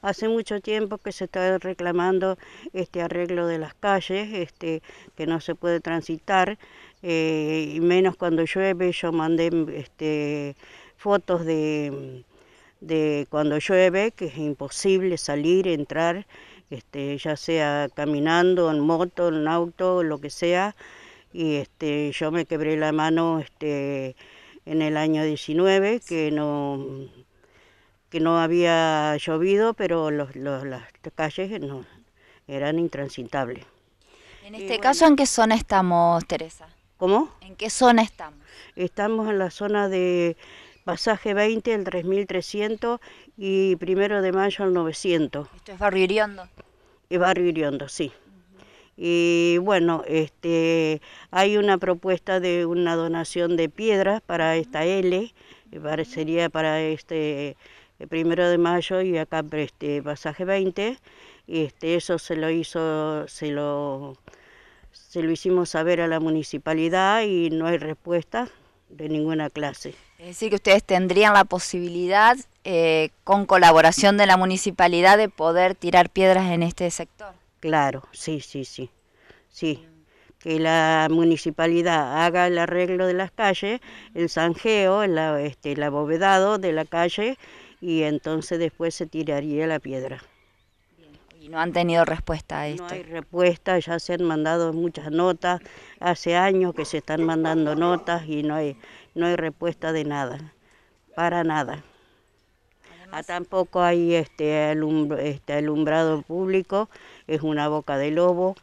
Hace mucho tiempo que se está reclamando este arreglo de las calles, este, que no se puede transitar, eh, y menos cuando llueve. Yo mandé este, fotos de, cuando llueve, que es imposible salir, entrar, este, ya sea caminando, en moto, en auto, lo que sea. Y este, yo me quebré la mano este, en el año 19, que no que no había llovido, pero los, las calles no, eran intransitables. En eh, este caso, ¿en qué zona estamos, Teresa? ¿Cómo? ¿En qué zona estamos? Estamos en la zona de pasaje 20, el 3300 y primero de mayo el 900. ¿Esto es Barrio Iriondo? Es Barrio Iriondo, sí. Y bueno, este, hay una propuesta de una donación de piedras para esta L, que eh, para este el primero de mayo y acá este, pasaje 20. Y este, eso se lo hizo, se lo, se lo hicimos saber a la municipalidad y no hay respuesta de ninguna clase. Es decir, que ustedes tendrían la posibilidad, eh, con colaboración de la municipalidad, de poder tirar piedras en este sector. Claro, sí, sí, sí. Sí, que la municipalidad haga el arreglo de las calles, el zanjeo, el, este, el abovedado de la calle y entonces después se tiraría la piedra. Y no han tenido respuesta a esto. No hay respuesta, ya se han mandado muchas notas, hace años que se están mandando notas y no hay, no hay respuesta de nada, para nada. tampoco hay este, este, alumbrado público, es una boca de lobo,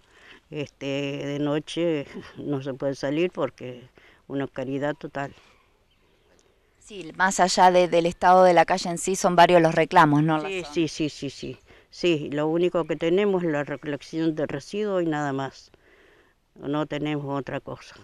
este, de noche no se puede salir porque una caridad total. Sí, más allá del estado de la calle en sí, son varios los reclamos, ¿no? Sí, sí, sí, sí, sí. Sí, lo único que tenemos es la recolección de residuos y nada más. No tenemos otra cosa.